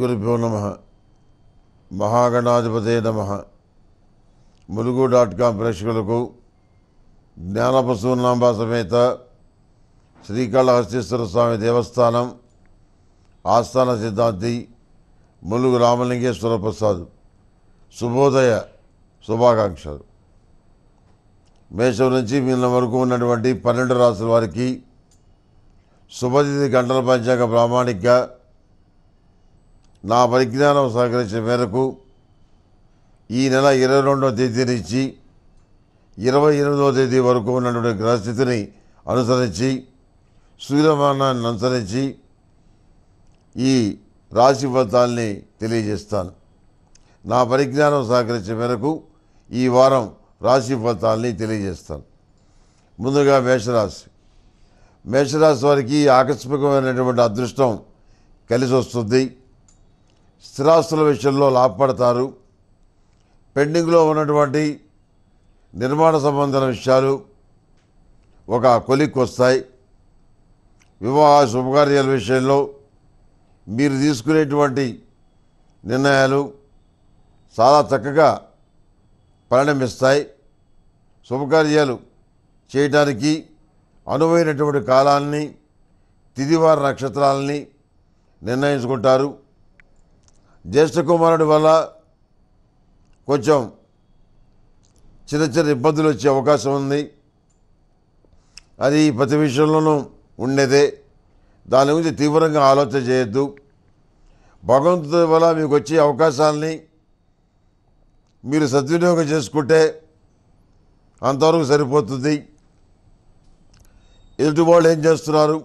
గురుభ్యో నమ మహాగణాధిపతే నమ ములుగు డాట్ కామ్ ప్రేక్షకులకు జ్ఞానపశూనాంబ సమేత శ్రీకాళహస్తేశ్వర స్వామి దేవస్థానం ఆస్థాన సిద్ధాంతి ములుగు రామలింగేశ్వర ప్రసాద్ శుభోదయ శుభాకాంక్షలు మేషం నుంచి మిగిలిన వరకు ఉన్నటువంటి పన్నెండు రాసుల వారికి శుభతిథి గంటల పంచాంగ ప్రామాణిక నా పరిజ్ఞానం సహకరించిన మేరకు ఈ నెల ఇరవై రెండవ తేదీ నుంచి ఇరవై ఎనిమిదవ తేదీ వరకు ఉన్నటువంటి గ్రహస్థితిని అనుసరించి సూర్యమానాన్ని అనుసరించి ఈ రాశి ఫలితాల్ని తెలియజేస్తాను నా పరిజ్ఞానం సహకరించిన మేరకు ఈ వారం రాశి ఫలితాల్ని తెలియజేస్తాను ముందుగా మేషరాశి మేషరాశి వారికి ఆకస్మికమైనటువంటి అదృష్టం కలిసి వస్తుంది స్థిరాస్తుల విషయంలో లాభపడతారు పెండింగ్లో ఉన్నటువంటి నిర్మాణ సంబంధాల విషయాలు ఒక కొలిక్కి వస్తాయి వివాహ శుభకార్యాల విషయంలో మీరు తీసుకునేటువంటి నిర్ణయాలు చాలా చక్కగా పరిణమిస్తాయి శుభకార్యాలు చేయటానికి అనువైనటువంటి కాలాన్ని తిదివార నక్షత్రాలని నిర్ణయించుకుంటారు జ్యేష్ఠ కుమారుడి వల్ల కొంచెం చిన్న చిన్న ఇబ్బందులు వచ్చే అవకాశం ఉంది అది ప్రతి విషయంలోనూ ఉండేదే దాని గురించి తీవ్రంగా ఆలోచన చేయొద్దు భగవంతుడి వల్ల మీకు వచ్చే అవకాశాలని మీరు సద్వినియోగం చేసుకుంటే అంతవరకు సరిపోతుంది ఎదుటి వాళ్ళు ఏం చేస్తున్నారు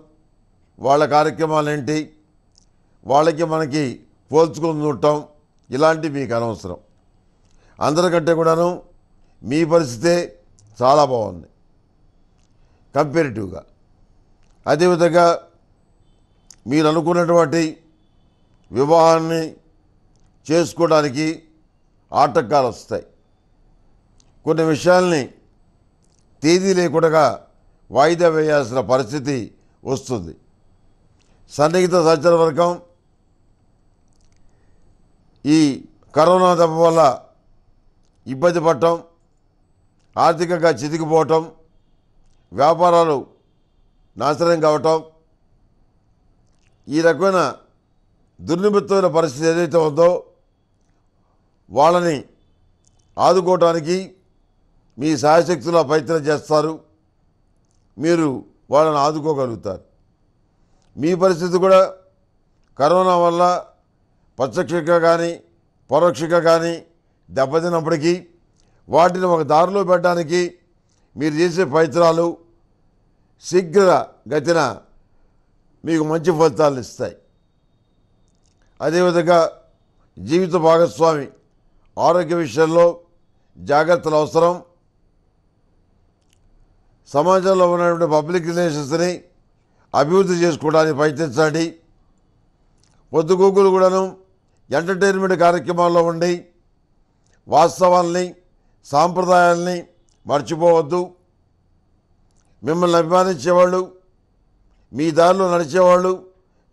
వాళ్ళ కార్యక్రమాలు ఏంటి వాళ్ళకి మనకి పోల్చుకుంటుండటం ఇలాంటివి మీకు అనవసరం అందరికంటే కూడాను మీ పరిస్థితే చాలా బాగుంది కంపేరిటివ్గా అదేవిధంగా మీరు అనుకున్నటువంటి వివాహాన్ని చేసుకోవడానికి ఆటంకాలు వస్తాయి కొన్ని విషయాల్ని తేదీ లేకుండా వాయిదా వేయాల్సిన పరిస్థితి వస్తుంది సన్నిహిత సహచర వర్గం ఈ కరోనా దెబ్బ వల్ల ఇబ్బంది పడటం ఆర్థికంగా చితికిపోవటం వ్యాపారాలు నాశనం కావటం ఈ రకమైన దుర్నిమిత్తమైన పరిస్థితి ఏదైతే ఉందో వాళ్ళని ఆదుకోవటానికి మీ సహశక్తుల ప్రయత్నం చేస్తారు మీరు వాళ్ళని ఆదుకోగలుగుతారు మీ పరిస్థితి కూడా కరోనా వల్ల ప్రత్యక్షంగా కానీ పరోక్షంగా కానీ దెబ్బతిన్నప్పటికీ వాటిని ఒక దారిలో పెట్టడానికి మీరు చేసే ప్రయత్నాలు శీఘ్ర గతిన మీకు మంచి ఫలితాలను ఇస్తాయి అదేవిధంగా జీవిత భాగస్వామి ఆరోగ్య విషయంలో జాగ్రత్తలు అవసరం సమాజంలో ఉన్నటువంటి పబ్లిక్ రిలేషన్స్ని అభివృద్ధి చేసుకోవడానికి ప్రయత్నించండి గూగులు కూడాను ఎంటర్టైన్మెంట్ కార్యక్రమాల్లో ఉండి వాస్తవాల్ని సాంప్రదాయాల్ని మర్చిపోవద్దు మిమ్మల్ని అభిమానించేవాళ్ళు మీ దారిలో నడిచేవాళ్ళు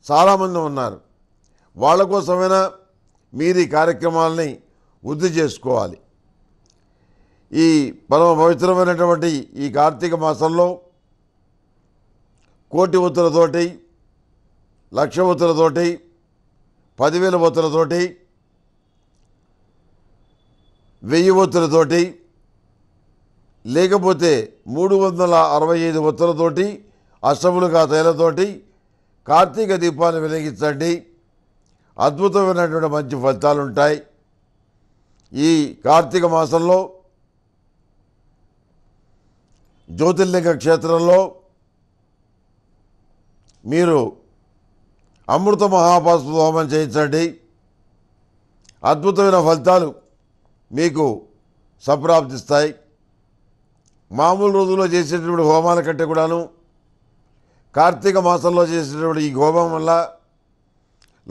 చాలామంది ఉన్నారు వాళ్ళ కోసమైనా మీరు ఈ కార్యక్రమాలని వృద్ధి చేసుకోవాలి ఈ పరమ పవిత్రమైనటువంటి ఈ కార్తీక మాసంలో కోటి ఉత్తరతోటి లక్ష ఉత్తరతోటి పదివేల ఒత్తులతోటి వెయ్యి ఒత్తులతోటి లేకపోతే మూడు వందల అరవై ఐదు ఒత్తులతోటి అష్టములుగా తైలతోటి కార్తీక దీపాన్ని వెలిగించండి అద్భుతమైనటువంటి మంచి ఫలితాలు ఉంటాయి ఈ కార్తీక మాసంలో జ్యోతిర్లింగ క్షేత్రంలో మీరు అమృత మహాపస్పు హోమం చేయించండి అద్భుతమైన ఫలితాలు మీకు సంప్రాప్తిస్తాయి మామూలు రోజుల్లో చేసేటటువంటి హోమాల కంటే కూడాను కార్తీక మాసంలో చేసేటటువంటి ఈ హోమం వల్ల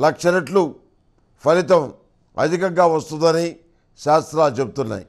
లక్ష రెట్లు ఫలితం అధికంగా వస్తుందని శాస్త్రాలు చెప్తున్నాయి